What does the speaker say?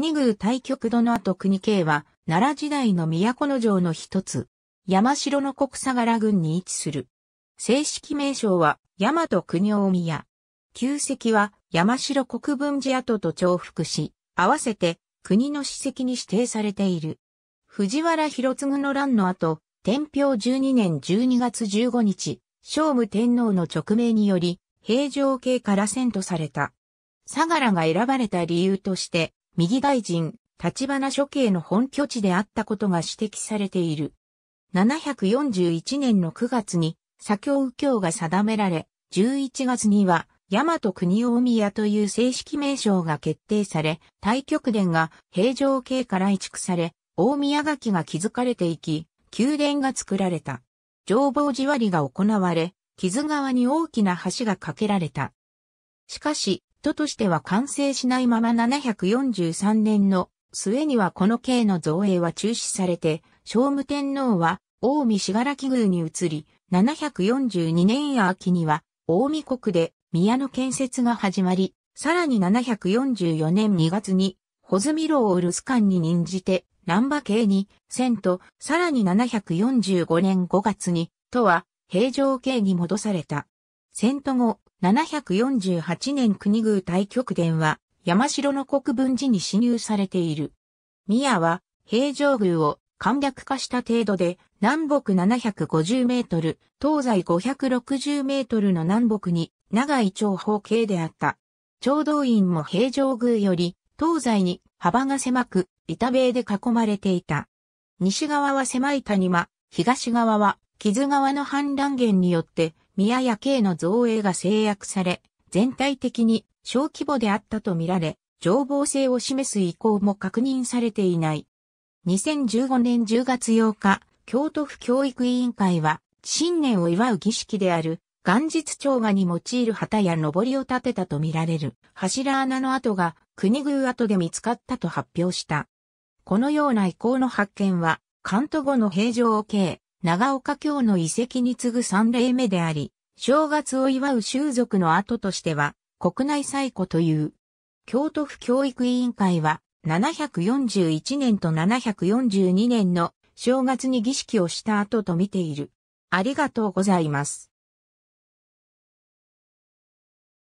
国宮対局戸の後国慶は、奈良時代の都城の一つ、山城の国相良郡に位置する。正式名称は、大和国大宮。旧跡は、山城国分寺跡と重複し、合わせて、国の史跡に指定されている。藤原広次の乱の後、天平12年12月15日、聖武天皇の勅命により、平城京から遷都された。相良が選ばれた理由として、右大臣、立花処刑の本拠地であったことが指摘されている。741年の9月に、左京右京が定められ、11月には、大和国大宮という正式名称が決定され、太極殿が平城京から移築され、大宮垣が築かれていき、宮殿が作られた。上房地割りが行われ、木津川に大きな橋が架けられた。しかし、人としては完成しないまま743年の末にはこの刑の造営は中止されて、聖武天皇は大しがらき宮に移り、742年秋には大見国で宮の建設が始まり、さらに744年2月に、穂積楼を留守館に任じて、南馬系に、遷と、さらに745年5月に、とは、平城系に戻された。遷と後、748年国宮大極殿は山城の国分寺に侵入されている。宮は平城宮を簡略化した程度で南北750メートル、東西560メートルの南北に長い長方形であった。長道院も平城宮より東西に幅が狭く板塀で囲まれていた。西側は狭い谷間、東側は木津川の氾濫源によって宮屋慶の造営が制約され、全体的に小規模であったとみられ、情報性を示す意向も確認されていない。2015年10月8日、京都府教育委員会は、新年を祝う儀式である、元日長賀に用いる旗や上りを立てたとみられる柱穴の跡が国宮跡で見つかったと発表した。このような遺構の発見は、関東後の平城を経、長岡京の遺跡に次ぐ3例目であり、正月を祝う習俗の後としては、国内最古という。京都府教育委員会は、741年と742年の正月に儀式をした後と見ている。ありがとうございます。